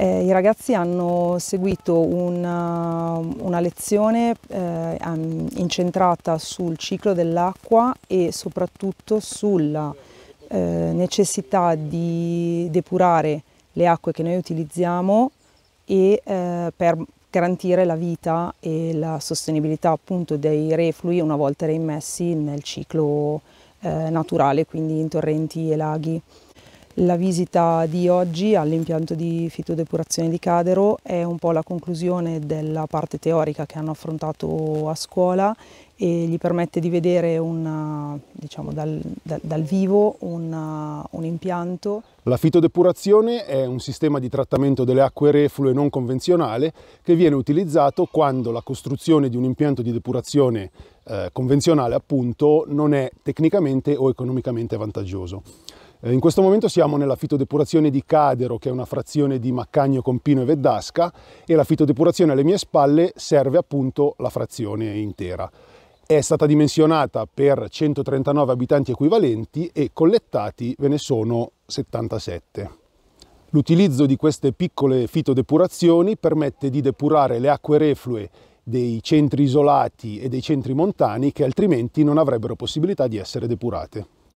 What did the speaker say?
Eh, I ragazzi hanno seguito una, eh, una lezione eh, incentrata sul ciclo dell'acqua e soprattutto sulla eh, necessità di depurare le acque che noi utilizziamo e, eh, per garantire la vita e la sostenibilità appunto dei reflui una volta reimmessi nel ciclo eh, naturale, quindi in torrenti e laghi. La visita di oggi all'impianto di fitodepurazione di Cadero è un po' la conclusione della parte teorica che hanno affrontato a scuola e gli permette di vedere una, diciamo, dal, dal, dal, vivo una, un impianto. La fitodepurazione è un sistema di trattamento delle acque reflue non convenzionale che viene utilizzato quando la costruzione di un impianto di depurazione eh, convenzionale appunto non è tecnicamente o economicamente vantaggioso. Eh, in questo momento siamo nella fitodepurazione di Cadero, che è una frazione di Maccagno, Compino e Veddasca, e la fitodepurazione alle mie spalle serve appunto la frazione intera. È stata dimensionata per 139 abitanti equivalenti e collettati ve ne sono 77. L'utilizzo di queste piccole fitodepurazioni permette di depurare le acque reflue dei centri isolati e dei centri montani che altrimenti non avrebbero possibilità di essere depurate.